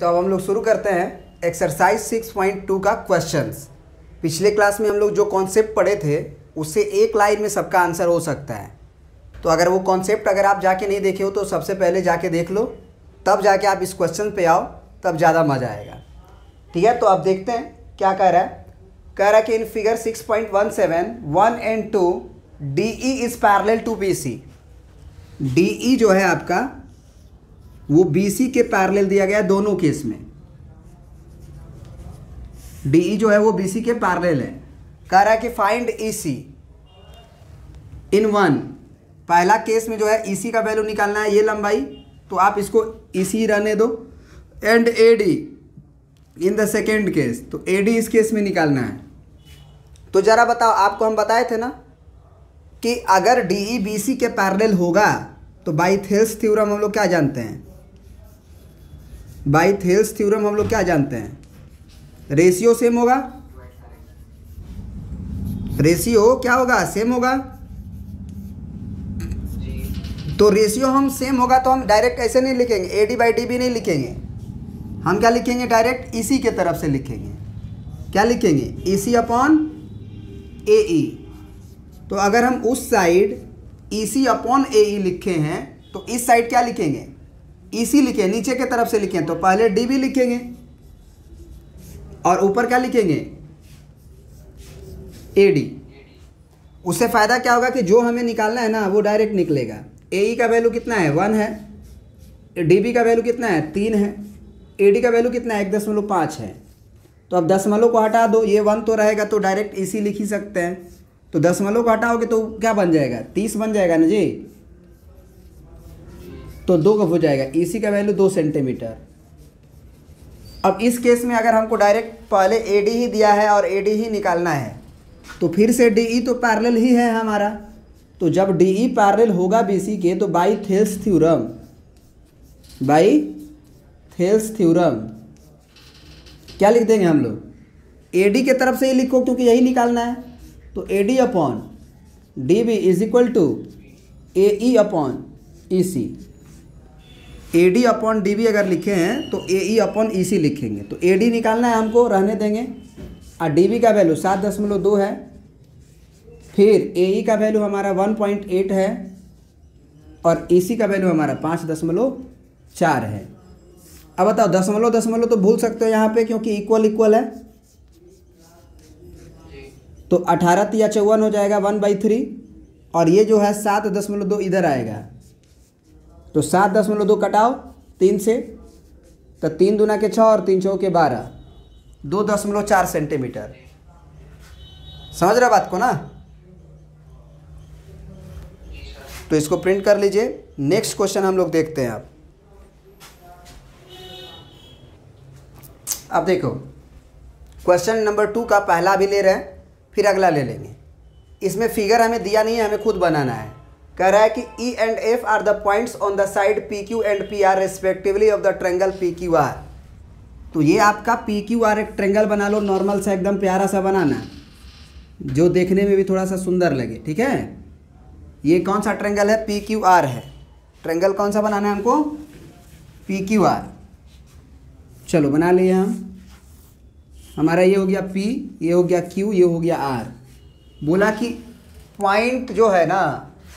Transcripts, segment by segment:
तो अब हम लोग शुरू करते हैं एक्सरसाइज सिक्स पॉइंट टू का क्वेश्चन पिछले क्लास में हम लोग जो कॉन्सेप्ट पढ़े थे उससे एक लाइन में सबका आंसर हो सकता है तो अगर वो कॉन्सेप्ट अगर आप जाके नहीं देखे हो तो सबसे पहले जाके देख लो तब जाके आप इस क्वेश्चन पे आओ तब ज़्यादा मज़ा आएगा ठीक है तो आप देखते हैं क्या कह रहा है कह रहा है कि in figure six point one seven one and two D E is parallel to B C D E जो है आपका वो बीसी के पैरेलल दिया गया है दोनों केस में डीई e जो है वो बीसी के पैरेलल है कह रहा है कि फाइंड ईसी इन वन पहला केस में जो है ईसी e का वैल्यू निकालना है ये लंबाई तो आप इसको ईसी e रहने दो and AD in the second case तो एडी इस केस में निकालना है तो ज़रा बताओ आपको हम बताए थे ना कि अगर डी ई बी सी के पैरेलल होगा तो बाई थेल्स थ्योरम हम लोग क्या जानते हैं बाई थेल्स थ्योरम हम लोग क्या जानते हैं रेशियो सेम होगा रेशियो क्या होगा सेम होगा तो रेशियो हम सेम होगा तो हम डायरेक्ट ऐसे नहीं लिखेंगे ए डी बाई डी भी नहीं लिखेंगे हम क्या लिखेंगे डायरेक्ट इसी के तरफ से लिखेंगे क्या लिखेंगे ई सी अपॉन ए ई तो अगर हम उस साइड ई सी अपॉन ए ई लिखे हैं तो इस साइड क्या लिखेंगे ईसी लिखें नीचे के तरफ से लिखें तो पहले डी बी लिखेंगे और ऊपर क्या लिखेंगे ए डी उससे फ़ायदा क्या होगा कि जो हमें निकालना है ना वो डायरेक्ट निकलेगा ए ई e का वैल्यू कितना है वन है डी बी का वैल्यू कितना है तीन है ए डी का वैल्यू कितना है एक दशमलव पाँच है तो अब दशमलव को हटा दो ये वन तो रहेगा तो डायरेक्ट ए सी लिख ही सकते हैं तो दशमलव को हटाओगे तो क्या बन जाएगा तीस बन जाएगा ना जी तो दो कब हो जाएगा ए सी का वैल्यू दो सेंटीमीटर अब इस केस में अगर हमको डायरेक्ट पहले ए ही दिया है और ए डी ही निकालना है तो फिर से डी e तो पैरल ही है हमारा तो जब डी ई e होगा बी सी के तो by Thales theorem by Thales theorem क्या लिख देंगे हम लोग ए के तरफ से ही लिखो क्योंकि यही निकालना है तो A D upon D B is equal to A E upon E C A D upon D B अगर लिखे हैं तो ए ई अपॉन ई सी लिखेंगे तो ए डी निकालना है हमको रहने देंगे और डी बी का वैल्यू सात दशमलव दो है फिर ए ई e का वैल्यू हमारा वन पॉइंट एट है और ए e सी का वैल्यू हमारा पाँच दशमलव चार है अब बताओ दशमलव दशमलव तो भूल सकते हो यहाँ पे क्योंकि इक्वल इक्वल है तो अठारह तिया चौवन हो जाएगा वन बाई थ्री और ये जो है सात दशमलव दो इधर आएगा तो सात दशमलव दो कटाओ तीन से तो तीन दुना के छः और तीन छो के बारह दो दशमलव चार सेंटीमीटर समझ रहे बात को ना तो इसको प्रिंट कर लीजिए नेक्स्ट क्वेश्चन हम लोग देखते हैं आप अब देखो क्वेश्चन नंबर टू का पहला भी ले रहे हैं फिर अगला ले लेंगे इसमें फिगर हमें दिया नहीं है हमें खुद बनाना है कह रहा है कि E and F are the points on the side P Q and P R respectively of the triangle P Q R तो ये आपका पी क्यू आर एक ट्रेंगल बना लो नॉर्मल सा एकदम प्यारा सा बनाना जो देखने में भी थोड़ा सा सुंदर लगे ठीक है ये कौन सा ट्रेंगल है पी क्यू आर है ट्रेंगल कौन सा बनाना है हमको पी क्यू आर चलो बना लिए हम हमारा ये हो गया पी ये हो गया क्यू ये हो गया आर बोला कि पॉइंट जो है ना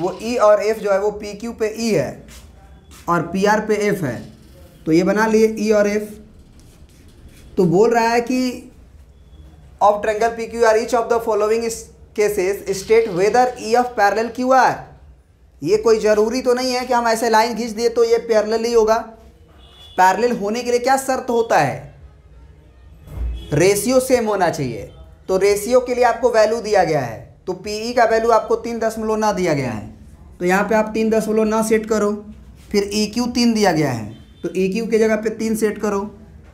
वो ई e और एफ़ जो है वो पी क्यू पे ई e है और पी आर पे एफ़ है तो ये बना लिए ई e और एफ़ तो बोल रहा है कि of triangle P Q R each of the following cases state whether E of parallel Q R ये कोई ज़रूरी तो नहीं है कि हम ऐसे लाइन खींच दिए तो ये पैरेलल ही होगा पैरेलल होने के लिए क्या शर्त होता है रेशियो सेम होना चाहिए तो रेशियो के लिए आपको वैल्यू दिया गया है तो पी e का वैल्यू आपको तीन दशमलव ना दिया गया है तो यहाँ पे आप तीन दशमलव ना सेट करो फिर ई e क्यू तीन दिया गया है तो ई e क्यू के जगह पे तीन सेट करो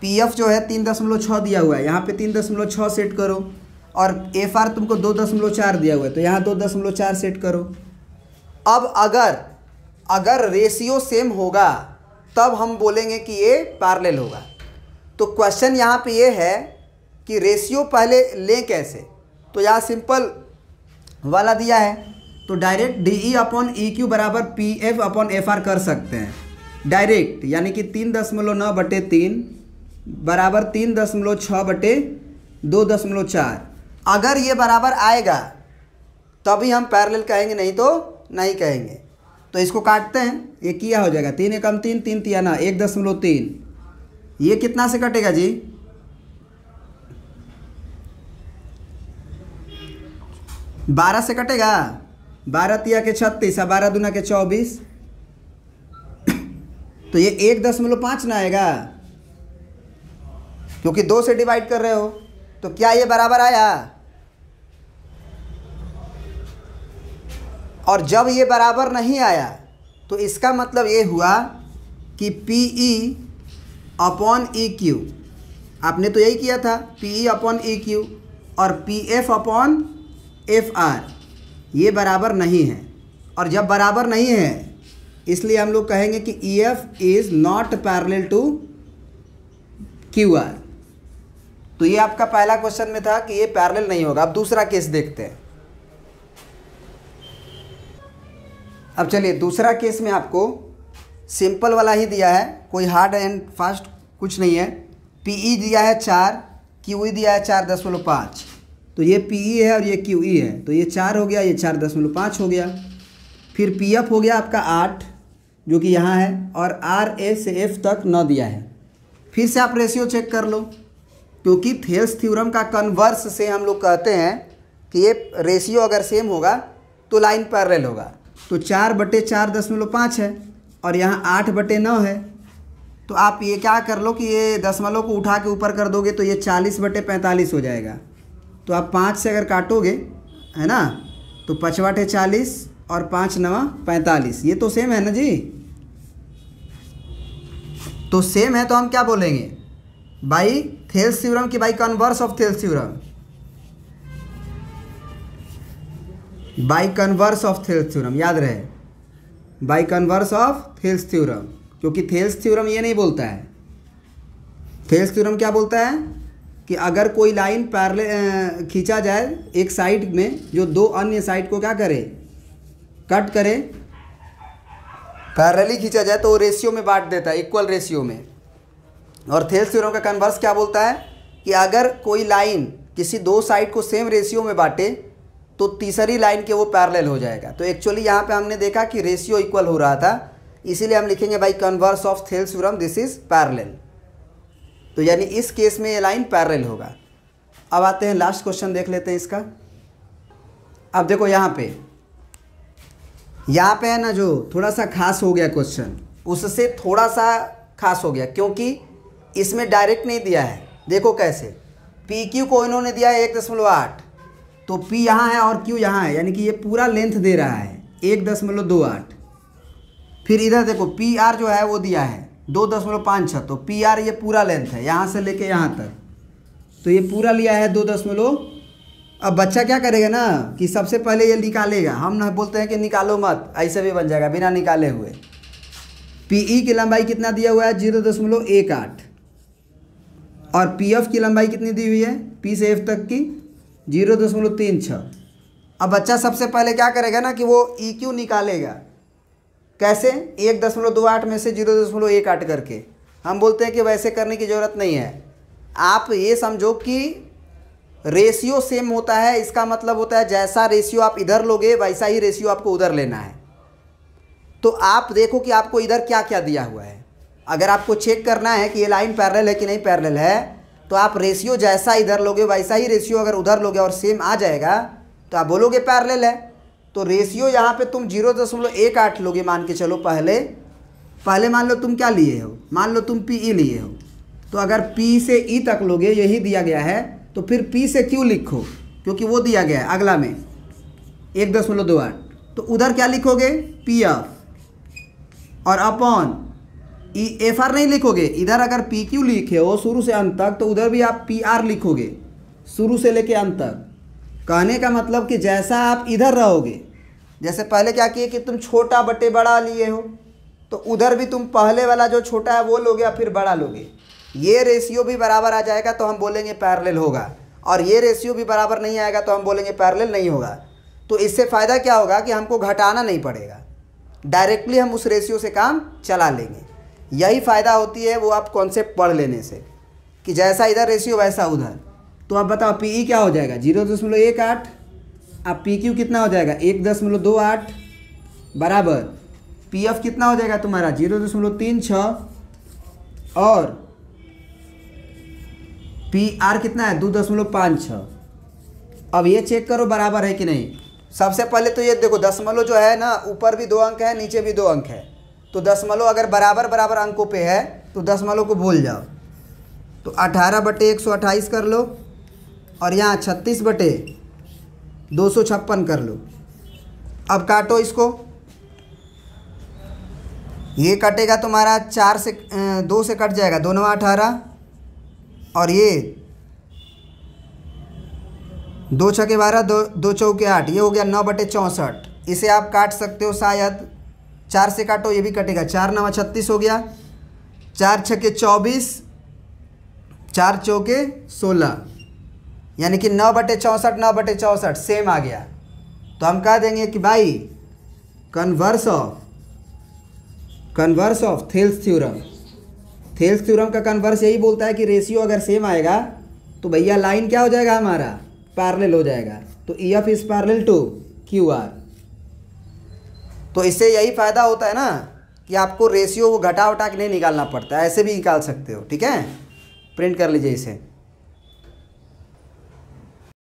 पी एफ जो है तीन दशमलव छः दिया हुआ है यहाँ पे तीन दशमलव छः सेट करो और एफ आर तुमको दो दशमलव चार दिया हुआ है तो यहाँ दो दशमलव चार सेट करो अब अगर अगर रेशियो सेम होगा तब हम बोलेंगे कि ये पार्लेल होगा तो क्वेश्चन यहाँ पर ये है कि रेशियो पहले लें कैसे तो यहाँ सिंपल वाला दिया है तो direct D E upon E Q बराबर P F upon F R कर सकते हैं डायरेक्ट यानी कि तीन दशमलव नौ बटे तीन बराबर तीन दशमलव छः बटे दो दशमलव चार अगर ये बराबर आएगा तभी हम पैरेलल कहेंगे नहीं तो नहीं कहेंगे तो इसको काटते हैं ये किया हो जाएगा तीन एकम तीन तीन तिया ना एक दशमलव तीन ये कितना से कटेगा जी बारह से कटेगा बारह तिया के छत्तीस और बारह दुना के चौबीस तो ये एक दशमलव पाँच ना आएगा क्योंकि दो से डिवाइड कर रहे हो तो क्या ये बराबर आया और जब ये बराबर नहीं आया तो इसका मतलब ये हुआ कि P E upon E Q आपने तो यही किया था P E upon E Q और P F upon F R ये बराबर नहीं है और जब बराबर नहीं है इसलिए हम लोग कहेंगे कि E F is not parallel to Q R तो ये आपका पहला क्वेश्चन में था कि ये पैरेलल नहीं होगा अब दूसरा केस देखते हैं अब चलिए दूसरा केस में आपको सिंपल वाला ही दिया है कोई हार्ड एंड फास्ट कुछ नहीं है पीई e दिया है चार क्यू e दिया है चार दशमलव पाँच तो ये पी ई e है और ये क्यू ई e है तो ये चार हो गया ये चार दशमलव पाँच हो गया फिर पी एफ हो गया आपका आठ जो कि यहाँ है और आर ए से एफ तक न दिया है फिर से आप रेशियो चेक कर लो क्योंकि थेल्स थ्योरम का कन्वर्स से हम लोग कहते हैं कि ये रेशियो अगर सेम होगा तो लाइन पैरेलल होगा तो चार बटे चार दशमलव पाँच है और यहाँ आठ बटे नौ है तो आप ये क्या कर लो कि ये दशमलव को उठा के ऊपर कर दोगे तो ये चालीस बटे पैंतालीस हो जाएगा तो आप पाँच से अगर काटोगे है ना तो पचवाटे चालीस और पाँच नवा पैंतालीस ये तो सेम है ना जी तो सेम है तो हम क्या बोलेंगे बाई थेल सीवरम की by converse of Thales theorem by converse of Thales theorem याद रहे by converse of Thales theorem क्योंकि थेल्स थ्योरम ये नहीं बोलता है थेल्स थ्योरम क्या बोलता है कि अगर कोई लाइन पैरल खींचा जाए एक साइड में जो दो अन्य साइड को क्या करे कट करे पैरली खींचा जाए तो वो रेशियो में बांट देता है इक्वल रेशियो में और थेल्स थ्योरम का कन्वर्स क्या बोलता है कि अगर कोई लाइन किसी दो साइड को सेम रेशियो में बांटे तो तीसरी लाइन के वो पैरेलल हो जाएगा तो एक्चुअली यहाँ पे हमने देखा कि रेशियो इक्वल हो रहा था इसीलिए हम लिखेंगे भाई converse of Thales theorem this is parallel तो यानी इस केस में ये लाइन पैरल होगा अब आते हैं लास्ट क्वेश्चन देख लेते हैं इसका अब देखो यहाँ पे यहाँ पे है ना जो थोड़ा सा खास हो गया क्वेश्चन उससे थोड़ा सा खास हो गया क्योंकि इसमें डायरेक्ट नहीं दिया है देखो कैसे पी क्यू को इन्होंने दिया है एक दशमलव आठ तो पी यहाँ है और क्यू यहाँ है यानी कि ये पूरा लेंथ दे रहा है एक दशमलव दो आठ फिर इधर देखो पी आर जो है वो दिया है दो दशमलव पाँच छः तो पी आर ये पूरा लेंथ है यहाँ से लेके यहाँ तक तो ये पूरा लिया है दो दशमलव अब बच्चा क्या करेगा ना कि सबसे पहले ये निकालेगा हम ना बोलते हैं कि निकालो मत ऐसे भी बन जाएगा बिना निकाले हुए पी ई e की लंबाई कितना दिया हुआ है जीरो दशमलव एक आठ और पी एफ की लंबाई कितनी दी हुई है पी से एफ तक की जीरो दशमलव तीन छः अब बच्चा सबसे पहले क्या करेगा ना कि वो ई e क्यू निकालेगा कैसे एक दशमलव दो आठ में से जीरो दशमलव एक आठ करके हम बोलते हैं कि वैसे करने की ज़रूरत नहीं है आप ये समझो कि रेशियो सेम होता है इसका मतलब होता है जैसा रेशियो आप इधर लोगे वैसा ही रेशियो आपको उधर लेना है तो आप देखो कि आपको इधर क्या क्या दिया हुआ है अगर आपको चेक करना है कि ये लाइन पैरेलल है कि नहीं पैरेलल है तो आप रेशियो जैसा इधर लोगे वैसा ही रेशियो अगर उधर लोगे और सेम आ जाएगा तो आप बोलोगे पैरेलल है तो रेशियो यहाँ पे तुम जीरो दशमलव एक आठ लोगे मान के चलो पहले पहले मान लो तुम क्या लिए हो मान लो तुम पी ई e लिए हो तो अगर पी से ई e तक लोगे यही दिया गया है तो फिर पी से क्यू लिखो क्योंकि वो दिया गया है अगला में एक दशमलव दो आठ तो उधर क्या लिखोगे पी एफ और अपॉन ई एफ आर नहीं लिखोगे इधर अगर पी क्यू लिखे हो शुरू से अंत तक तो उधर भी आप पी आर लिखोगे शुरू से लेके अंत तक कहने का मतलब कि जैसा आप इधर रहोगे जैसे पहले क्या किए कि तुम छोटा बटे बड़ा लिए हो तो उधर भी तुम पहले वाला जो छोटा है वो लोगे या फिर बड़ा लोगे ये रेशियो भी बराबर आ जाएगा तो हम बोलेंगे पैरेलल होगा और ये रेशियो भी बराबर नहीं आएगा तो हम बोलेंगे पैरेलल नहीं होगा तो इससे फ़ायदा क्या होगा कि हमको घटाना नहीं पड़ेगा डायरेक्टली हम उस रेशियो से काम चला लेंगे यही फ़ायदा होती है वो आप कॉन्सेप्ट पढ़ लेने से कि जैसा इधर रेशियो वैसा उधर तो आप बताओ पी ई e क्या हो जाएगा जीरो दशमलव एक आठ आप पी क्यू कितना हो जाएगा एक दशमलव दो आठ बराबर पी एफ कितना हो जाएगा तुम्हारा जीरो दशमलव तीन छः और पी आर कितना है दो दशमलव पाँच छः अब ये चेक करो बराबर है कि नहीं सबसे पहले तो ये देखो दशमलव जो है ना ऊपर भी दो अंक है नीचे भी दो अंक है तो दशमलव अगर बराबर बराबर अंकों पे है तो दशमलव को भूल जाओ तो अठारह बटे एक सौ अट्ठाईस कर लो और यहाँ छत्तीस बटे दो सौ छप्पन कर लो अब काटो इसको ये कटेगा तुम्हारा चार से दो से कट जाएगा दोनों अठारह और ये दो छके बारह दो दो चौके आठ ये हो गया नौ बटे चौंसठ इसे आप काट सकते हो शायद चार से काटो ये भी कटेगा चार नवा छत्तीस हो गया चार छके चौबीस चार चौके सोलह यानी कि नौ बटे चौंसठ नौ बटे चौंसठ सेम आ गया तो हम कह देंगे कि भाई converse of converse of Thales theorem Thales theorem का कन्वर्स यही बोलता है कि रेशियो अगर सेम आएगा तो भैया लाइन क्या हो जाएगा हमारा पैरेलल हो जाएगा तो E F is parallel to Q R तो इससे यही फ़ायदा होता है ना कि आपको रेशियो वो घटा उटा के नहीं निकालना पड़ता है ऐसे भी निकाल सकते हो ठीक है प्रिंट कर लीजिए इसे